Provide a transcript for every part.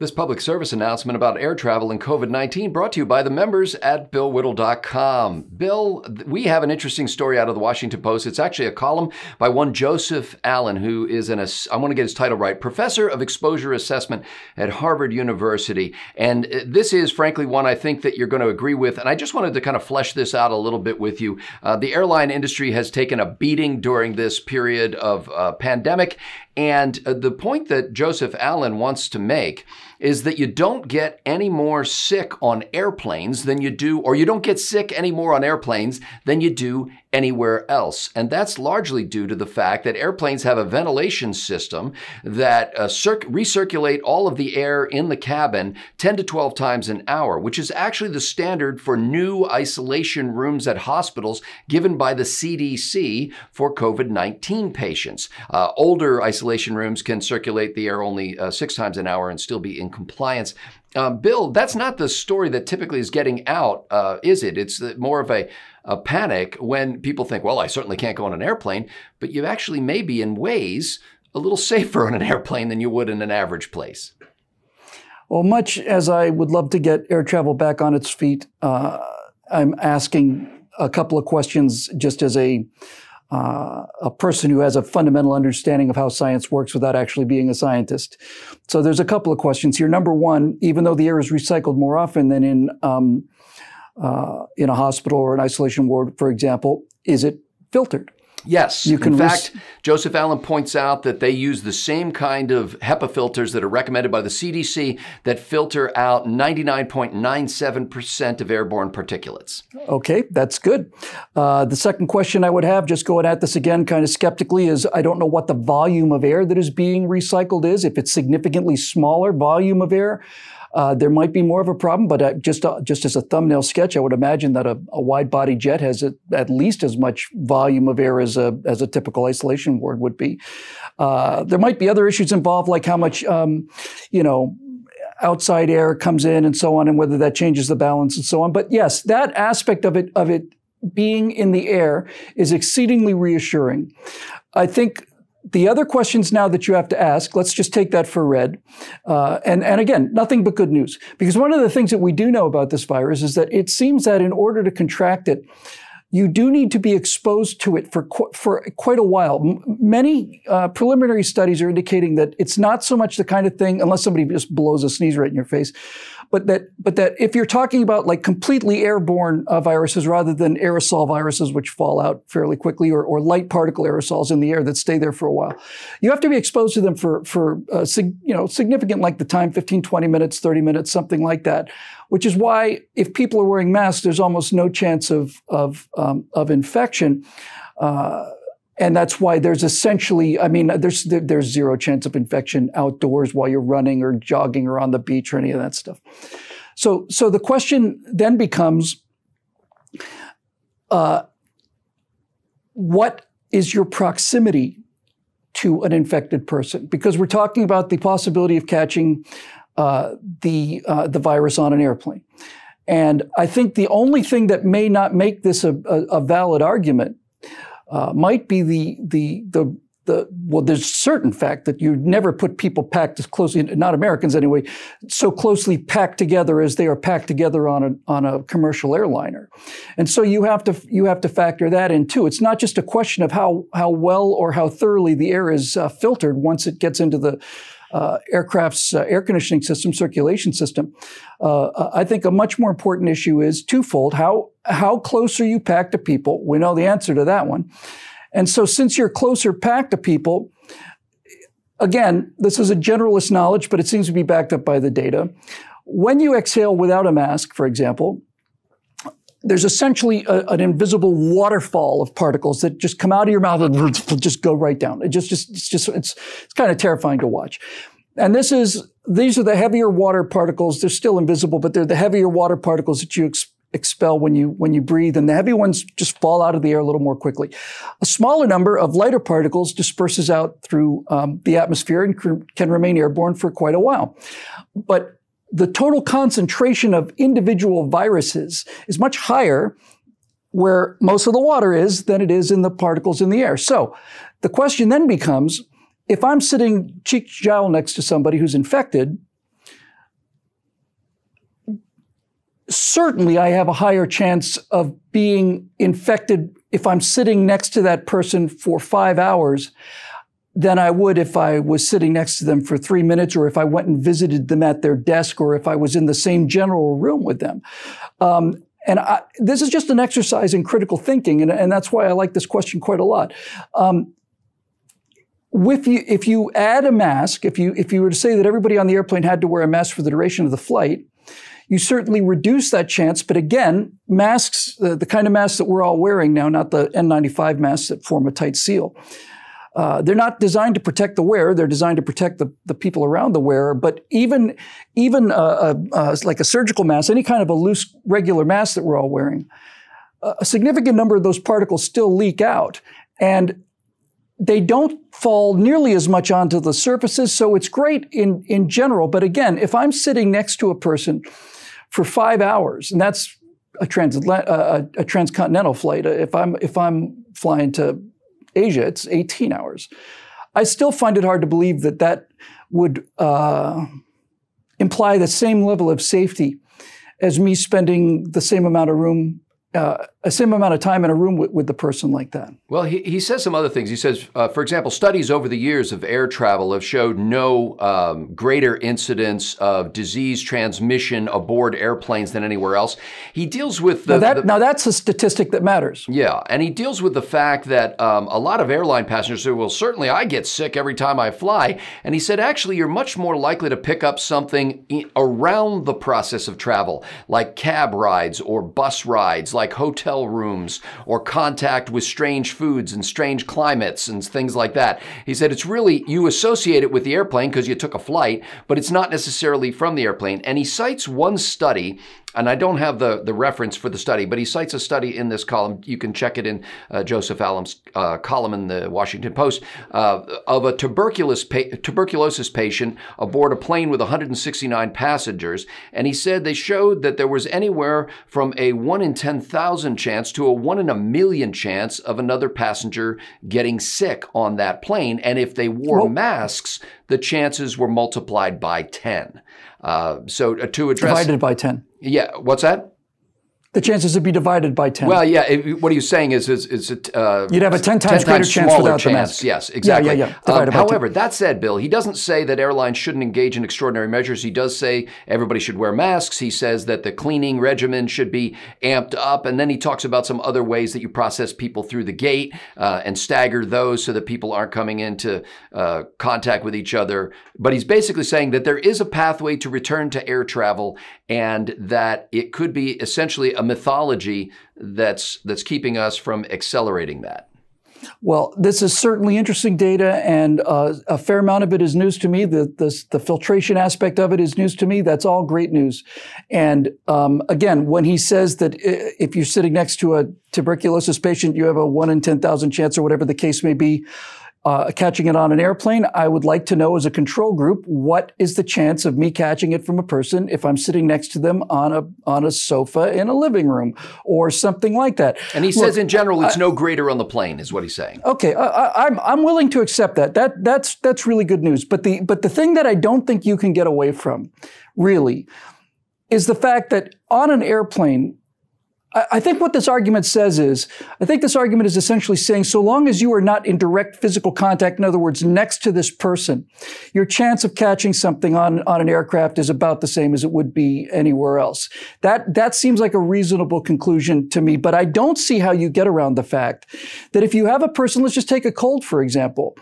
This public service announcement about air travel and COVID 19 brought to you by the members at BillWhittle.com. Bill, we have an interesting story out of the Washington Post. It's actually a column by one Joseph Allen, who is an, I want to get his title right, professor of exposure assessment at Harvard University. And uh, this is, frankly, one I think that you're going to agree with. And I just wanted to kind of flesh this out a little bit with you. Uh, the airline industry has taken a beating during this period of uh, pandemic. And uh, the point that Joseph Allen wants to make is that you don't get any more sick on airplanes than you do, or you don't get sick any more on airplanes than you do anywhere else. And that's largely due to the fact that airplanes have a ventilation system that uh, recirculate all of the air in the cabin 10 to 12 times an hour, which is actually the standard for new isolation rooms at hospitals given by the CDC for COVID-19 patients. Uh, older isolation rooms can circulate the air only uh, six times an hour and still be in compliance um, Bill, that's not the story that typically is getting out, uh, is it? It's uh, more of a, a, panic when people think, well, I certainly can't go on an airplane, but you actually may be in ways a little safer on an airplane than you would in an average place. Well, much as I would love to get air travel back on its feet, uh, I'm asking a couple of questions just as a uh, a person who has a fundamental understanding of how science works without actually being a scientist. So there's a couple of questions here. Number one, even though the air is recycled more often than in um, uh, in a hospital or an isolation ward, for example, is it filtered? Yes. You can In fact, Joseph Allen points out that they use the same kind of HEPA filters that are recommended by the CDC that filter out 99.97% of airborne particulates. Okay, that's good. Uh, the second question I would have, just going at this again kind of skeptically, is I don't know what the volume of air that is being recycled is. If it's significantly smaller volume of air, uh, there might be more of a problem. But uh, just uh, just as a thumbnail sketch, I would imagine that a, a wide body jet has a, at least as much volume of air as a as a typical isolation ward would be. Uh, there might be other issues involved, like how much um, you know outside air comes in and so on, and whether that changes the balance and so on. But yes, that aspect of it of it being in the air is exceedingly reassuring. I think the other questions now that you have to ask, let's just take that for read. Uh, and, and again, nothing but good news. Because one of the things that we do know about this virus is that it seems that in order to contract it, you do need to be exposed to it for qu- for quite a while. M- many uh, preliminary studies are indicating that it's not so much the kind of thing, unless somebody just blows a sneeze right in your face, but that but that if you're talking about like completely airborne uh, viruses rather than aerosol viruses which fall out fairly quickly or, or light particle aerosols in the air that stay there for a while, you have to be exposed to them for for uh, sig- you know significant like the time 15 20 minutes 30 minutes something like that, which is why if people are wearing masks there's almost no chance of of um, of infection. Uh, and that's why there's essentially, I mean, there's there's zero chance of infection outdoors while you're running or jogging or on the beach or any of that stuff. So so the question then becomes, uh, what is your proximity to an infected person? Because we're talking about the possibility of catching uh, the uh, the virus on an airplane, and I think the only thing that may not make this a, a, a valid argument uh, might be the the the the, well, there's certain fact that you never put people packed as closely, not Americans anyway, so closely packed together as they are packed together on a on a commercial airliner, and so you have to you have to factor that in too. It's not just a question of how how well or how thoroughly the air is uh, filtered once it gets into the uh, aircraft's uh, air conditioning system, circulation system. Uh, I think a much more important issue is twofold. How, how close are you packed to people? We know the answer to that one. And so since you're closer packed to people, again, this is a generalist knowledge, but it seems to be backed up by the data. When you exhale without a mask, for example, there's essentially a, an invisible waterfall of particles that just come out of your mouth and just go right down. It just, just, it's just, it's, it's kind of terrifying to watch. And this is, these are the heavier water particles. They're still invisible, but they're the heavier water particles that you ex- expel when you, when you breathe. And the heavy ones just fall out of the air a little more quickly. A smaller number of lighter particles disperses out through um, the atmosphere and can remain airborne for quite a while. But the total concentration of individual viruses is much higher where most of the water is than it is in the particles in the air. So the question then becomes, if I'm sitting cheek to jowl next to somebody who's infected, certainly I have a higher chance of being infected if I'm sitting next to that person for five hours than I would if I was sitting next to them for three minutes or if I went and visited them at their desk or if I was in the same general room with them. Um, and I, this is just an exercise in critical thinking, and, and, that's why I like this question quite a lot. Um, if you, if you add a mask, if you, if you were to say that everybody on the airplane had to wear a mask for the duration of the flight, you certainly reduce that chance. But again, masks, the, the kind of masks that we're all wearing now, not the N95 masks that form a tight seal, uh, they're not designed to protect the wearer; they're designed to protect the, the people around the wearer. But even even uh, uh, like a surgical mask, any kind of a loose regular mask that we're all wearing, a significant number of those particles still leak out, and they don't fall nearly as much onto the surfaces. So it's great in in general. But again, if I'm sitting next to a person for five hours, and that's a, trans a, a transcontinental flight. If I'm if I'm flying to Asia, it's 18 hours. I still find it hard to believe that that would uh, imply the same level of safety as me spending the same amount of room uh, a same amount of time in a room with, with the person like that. Well, he, he says some other things. He says, uh, for example, studies over the years of air travel have showed no um, greater incidence of disease transmission aboard airplanes than anywhere else. He deals with the now, that, the, now that's a statistic that matters. Yeah, and he deals with the fact that um, a lot of airline passengers say, well, certainly I get sick every time I fly. And he said, actually, you're much more likely to pick up something around the process of travel, like cab rides or bus rides, like like hotel rooms or contact with strange foods and strange climates and things like that. He said it's really, you associate it with the airplane because you took a flight, but it's not necessarily from the airplane. And he cites one study and I don't have the, the reference for the study, but he cites a study in this column. You can check it in uh, Joseph Allen's uh, column in the Washington Post uh, of a tuberculosis, pa tuberculosis patient aboard a plane with 169 passengers. And he said they showed that there was anywhere from a 1 in 10,000 chance to a 1 in a million chance of another passenger getting sick on that plane. And if they wore Whoa. masks, the chances were multiplied by 10. Uh, so uh, to address divided by ten. Yeah, what's that? the chances would be divided by 10. Well, yeah. It, what are you saying is, is, is it, uh, You'd have a 10 times 10 greater times chance without chance. the mask. Yes, exactly. Yeah, um, yeah, yeah. however, 10. that said, Bill, he doesn't say that airlines shouldn't engage in extraordinary measures. He does say everybody should wear masks. He says that the cleaning regimen should be amped up. And then he talks about some other ways that you process people through the gate uh, and stagger those so that people aren't coming into uh, contact with each other. But he's basically saying that there is a pathway to return to air travel and that it could be essentially a mythology that's that's keeping us from accelerating that. Well, this is certainly interesting data, and uh, a fair amount of it is news to me. The, the, the, filtration aspect of it is news to me. That's all great news. And um, again, when he says that uh, if you're sitting next to a tuberculosis patient, you have a one in 10,000 chance or whatever the case may be uh, catching it on an airplane, I would like to know as a control group what is the chance of me catching it from a person if I'm sitting next to them on a on a sofa in a living room or something like that. And he Look, says in general, it's I, no greater on the plane, is what he's saying. Okay, I, am I'm, I'm willing to accept that. That that's that's really good news. But the but the thing that I don't think you can get away from, really, is the fact that on an airplane I think what this argument says is, I think this argument is essentially saying so long as you are not in direct physical contact, in other words, next to this person, your chance of catching something on, on an aircraft is about the same as it would be anywhere else. That, that seems like a reasonable conclusion to me, but I don't see how you get around the fact that if you have a person, let's just take a cold, for example.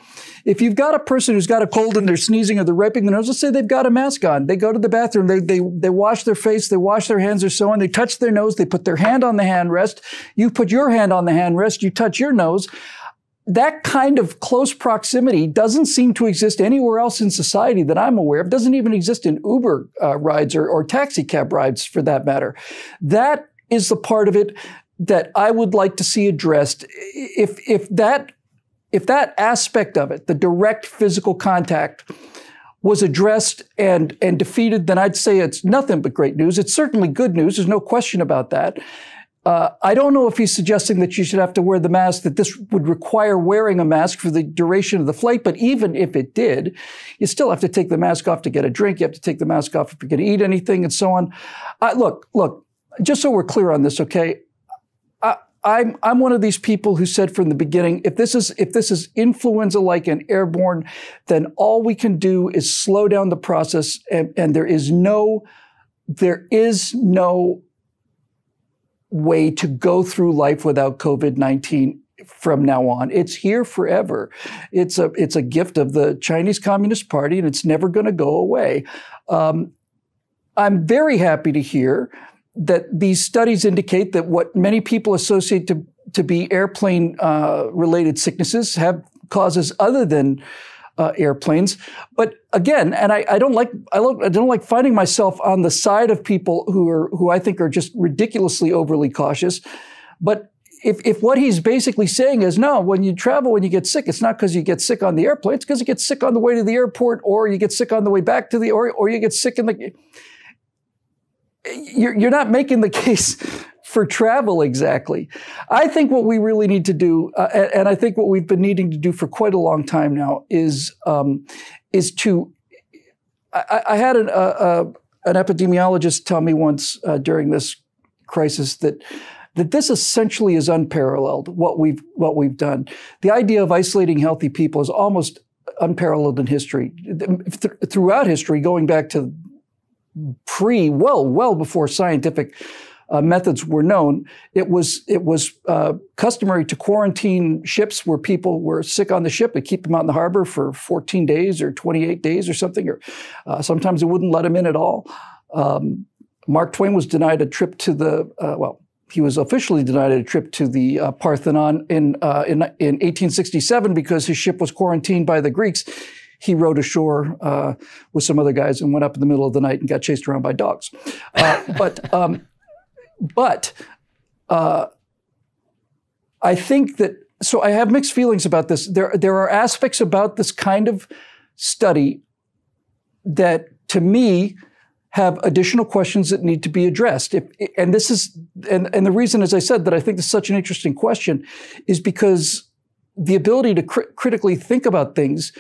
If you've got a person who's got a cold and they're sneezing or they're wiping their nose, let's say they've got a mask on. They go to the bathroom, they, they, they wash their face, they wash their hands or so on, they touch their nose, they put their hand hand on the handrest. You put your hand on the handrest. You touch your nose. That kind of close proximity doesn't seem to exist anywhere else in society that I'm aware of. Doesn't even exist in Uber uh, rides or, or taxi cab rides for that matter. That is the part of it that I would like to see addressed. If, if that if that aspect of it, the direct physical contact, was addressed and, and defeated, then I'd say it's nothing but great news. It's certainly good news. There's no question about that. Uh, I don't know if he's suggesting that you should have to wear the mask, that this would require wearing a mask for the duration of the flight. But even if it did, you still have to take the mask off to get a drink. You have to take the mask off if you're going to eat anything and so on. Uh, look, look, just so we're clear on this, okay? I'm I'm one of these people who said from the beginning, if this is if this is influenza like and airborne, then all we can do is slow down the process, and, and there is no there is no way to go through life without COVID nineteen from now on. It's here forever. It's a it's a gift of the Chinese Communist Party, and it's never going to go away. Um, I'm very happy to hear that these studies indicate that what many people associate to, to be airplane uh, related sicknesses have causes other than uh, airplanes. But again, and I, I don't like I, lo- I, don't like finding myself on the side of people who are who I think are just ridiculously overly cautious. But if, if what he's basically saying is no, when you travel, when you get sick, it's not because you get sick on the airplane; it's because you get sick on the way to the airport, or you get sick on the way back to the, or or you get sick in the you're, you're not making the case for travel exactly. I think what we really need to do, uh, and, I think what we've been needing to do for quite a long time now, is um, is to. I, I had an, uh, uh, an epidemiologist tell me once uh, during this crisis that that this essentially is unparalleled. What we've what we've done, the idea of isolating healthy people is almost unparalleled in history Th- throughout history, going back to pre, well, well before scientific uh, methods were known. It was it was uh, customary to quarantine ships where people were sick on the ship and keep them out in the harbor for 14 days or 28 days or something. Or uh, sometimes they wouldn't let them in at all. Um, Mark Twain was denied a trip to the uh, well. He was officially denied a trip to the uh, Parthenon in, uh, in in 1867 because his ship was quarantined by the Greeks he rowed ashore uh, with some other guys and went up in the middle of the night and got chased around by dogs. Uh, but um, but uh, I think that so I have mixed feelings about this. There there are aspects about this kind of study that to me have additional questions that need to be addressed. If, and this is, and, and the reason, as I said, that I think this is such an interesting question is because the ability to cr- critically think about things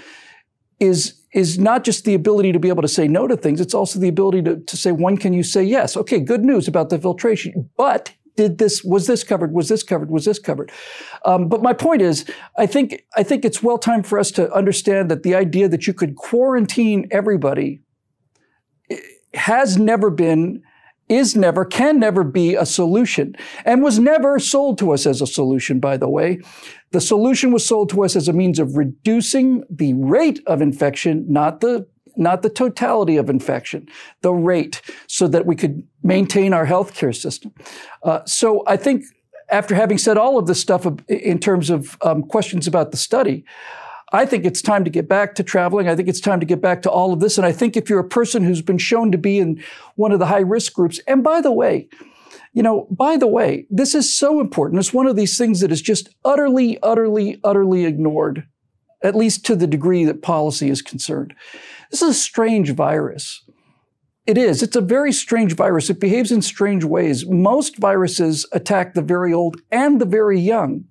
is is not just the ability to be able to say no to things, it's also the ability to, to say when can you say yes? Okay, good news about the filtration, but did this was this covered? Was this covered? Was this covered? Um, but my point is, I think I think it's well time for us to understand that the idea that you could quarantine everybody has never been is never, can never be a solution and was never sold to us as a solution, by the way. The solution was sold to us as a means of reducing the rate of infection, not the not the totality of infection, the rate, so that we could maintain our healthcare system. Uh, so I think after having said all of this stuff in terms of um, questions about the study, I think it's time to get back to traveling. I think it's time to get back to all of this. And I think if you're a person who's been shown to be in one of the high risk groups, and by the way, you know, by the way, this is so important. It's one of these things that is just utterly, utterly, utterly ignored, at least to the degree that policy is concerned. This is a strange virus. It is. It's a very strange virus. It behaves in strange ways. Most viruses attack the very old and the very young.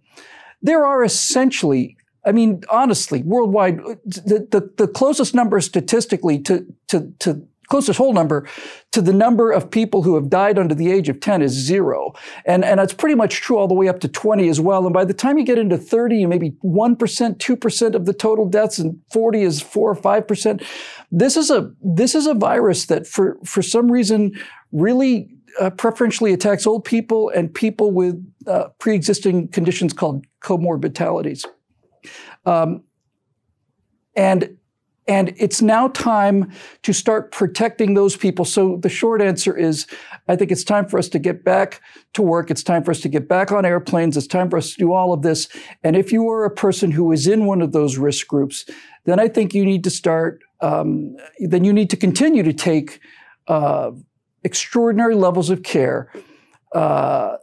There are essentially I mean, honestly, worldwide, the, the, the closest number statistically to, to, to closest whole number to the number of people who have died under the age of 10 is zero. And, and that's pretty much true all the way up to 20 as well. And by the time you get into 30, you maybe 1%, 2% of the total deaths and 40 is 4 or 5%. This is a, this is a virus that for, for some reason really uh, preferentially attacks old people and people with uh, pre-existing conditions called comorbidities. Um, and and it's now time to start protecting those people. So the short answer is I think it's time for us to get back to work. It's time for us to get back on airplanes. It's time for us to do all of this. And if you are a person who is in one of those risk groups, then I think you need to start, um, then you need to continue to take uh, extraordinary levels of care. Uh,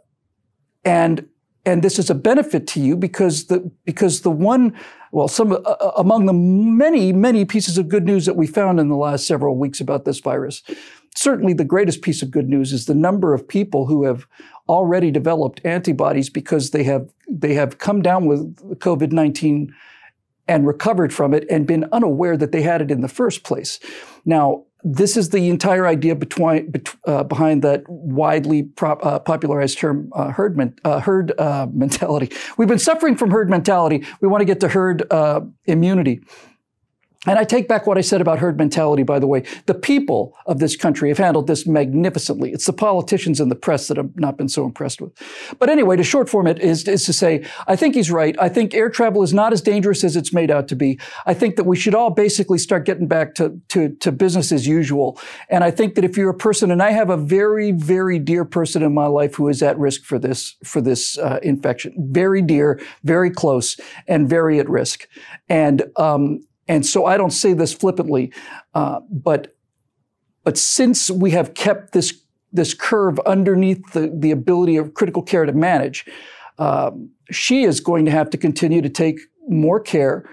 and and this is a benefit to you because the because the one well some uh, uh, among the many many pieces of good news that we found in the last several weeks about this virus certainly the greatest piece of good news is the number of people who have already developed antibodies because they have they have come down with covid-19 and recovered from it and been unaware that they had it in the first place now this is the entire idea between, uh, behind that widely prop, uh, popularized term uh, herd, men, uh, herd uh, mentality. We've been suffering from herd mentality. We want to get to herd uh, immunity. And I take back what I said about herd mentality, by the way. The people of this country have handled this magnificently. It's the politicians and the press that I've not been so impressed with. But anyway, to short form it is, is to say, I think he's right. I think air travel is not as dangerous as it's made out to be. I think that we should all basically start getting back to, to, to business as usual. And I think that if you're a person, and I have a very, very dear person in my life who is at risk for this, for this uh, infection, very dear, very close, and very at risk. And, um, and so I don't say this flippantly, uh, but but since we have kept this this curve underneath the, the ability of critical care to manage, um, she is going to have to continue to take more care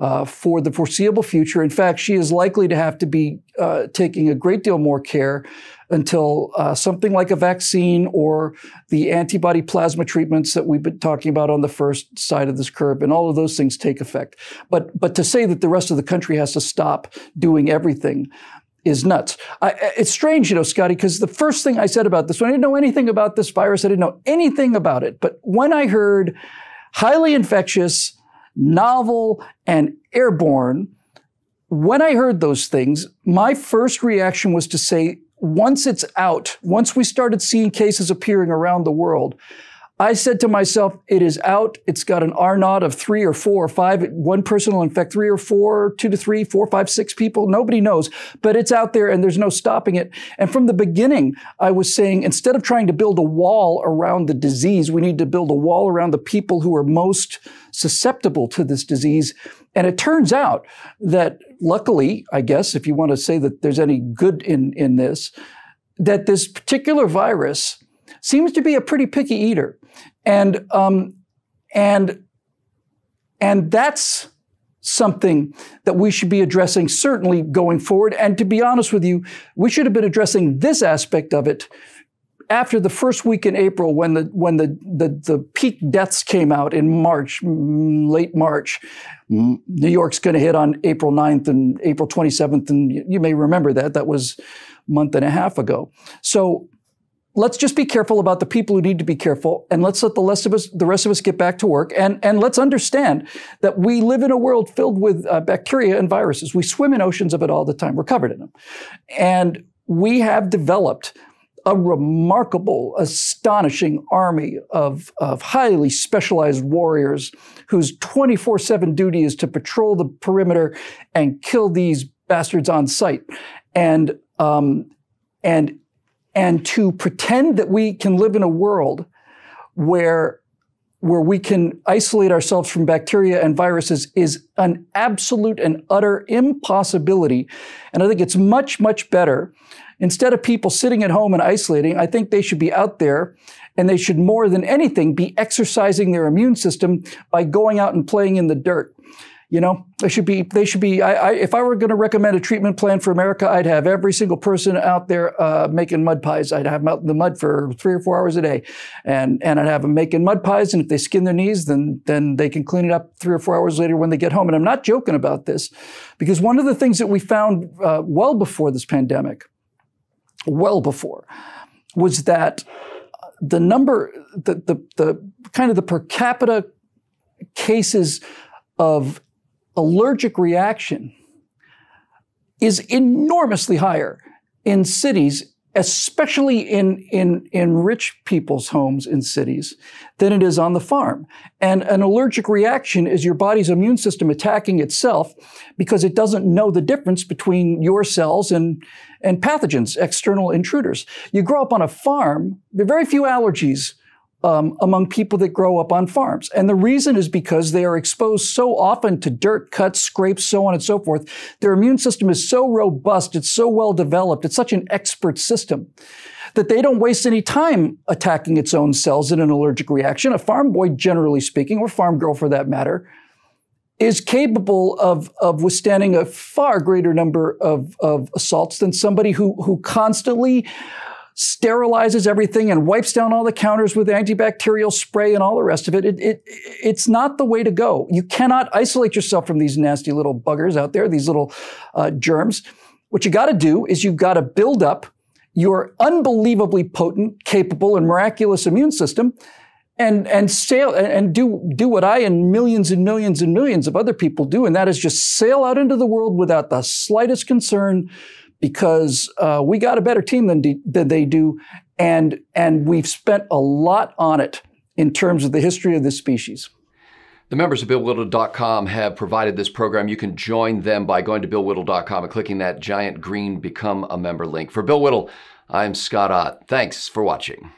uh, for the foreseeable future. In fact, she is likely to have to be uh, taking a great deal more care until uh, something like a vaccine or the antibody plasma treatments that we've been talking about on the first side of this curve and all of those things take effect. But but to say that the rest of the country has to stop doing everything is nuts. I, it's strange, you know, Scotty, because the first thing I said about this, when I didn't know anything about this virus, I didn't know anything about it. But when I heard highly infectious, novel, and airborne. When I heard those things, my first reaction was to say, once it's out, once we started seeing cases appearing around the world, I said to myself, it is out. It's got an R naught of three or four or five. One person will infect three or four, two to three, four, five, six people. Nobody knows, but it's out there and there's no stopping it. And from the beginning, I was saying instead of trying to build a wall around the disease, we need to build a wall around the people who are most susceptible to this disease. And it turns out that luckily, I guess, if you want to say that there's any good in, in this, that this particular virus seems to be a pretty picky eater. And, um, and, and that's something that we should be addressing certainly going forward. And to be honest with you, we should have been addressing this aspect of it after the first week in April, when the when the the, the peak deaths came out in March, late March, New York's going to hit on April 9th and April 27th, and you may remember that that was a month and a half ago. So let's just be careful about the people who need to be careful and let's let the rest of us the rest of us get back to work and and let's understand that we live in a world filled with uh, bacteria and viruses we swim in oceans of it all the time we're covered in them and we have developed a remarkable, astonishing army of, of highly specialized warriors whose 24 7 duty is to patrol the perimeter and kill these bastards on sight. And, um, and and to pretend that we can live in a world where where we can isolate ourselves from bacteria and viruses is an absolute and utter impossibility. And I think it's much, much better. Instead of people sitting at home and isolating, I think they should be out there and they should more than anything be exercising their immune system by going out and playing in the dirt. You know, they should be, they should be, I, I, if I were going to recommend a treatment plan for America, I'd have every single person out there uh, making mud pies. I'd have them out in the mud for three or four hours a day. And, and I'd have them making mud pies. And if they skin their knees, then, then they can clean it up three or four hours later when they get home. And I'm not joking about this because one of the things that we found uh, well before this pandemic, well before, was that the number, the, the, the kind of the per capita cases of allergic reaction is enormously higher in cities, especially in, in, in rich people's homes in cities, than it is on the farm. And an allergic reaction is your body's immune system attacking itself because it doesn't know the difference between your cells and, and pathogens, external intruders. You grow up on a farm, there are very few allergies um, among people that grow up on farms. And the reason is because they are exposed so often to dirt, cuts, scrapes, so on and so forth. Their immune system is so robust, it's so well developed, it's such an expert system that they don't waste any time attacking its own cells in an allergic reaction. A farm boy, generally speaking, or farm girl for that matter, is capable of, of withstanding a far greater number of, of assaults than somebody who, who constantly sterilizes everything and wipes down all the counters with antibacterial spray and all the rest of it. It, it. It's not the way to go. You cannot isolate yourself from these nasty little buggers out there, these little uh, germs. What you got to do is you've got to build up your unbelievably potent, capable, and miraculous immune system and and sail and do do what I and millions and millions and millions of other people do, and that is just sail out into the world without the slightest concern because uh, we got a better team than, de- than they do, and, and we've spent a lot on it in terms of the history of this species. The members of BillWhittle.com have provided this program. You can join them by going to BillWhittle.com and clicking that giant green Become a Member link. For Bill Whittle, I'm Scott Ott. Thanks for watching.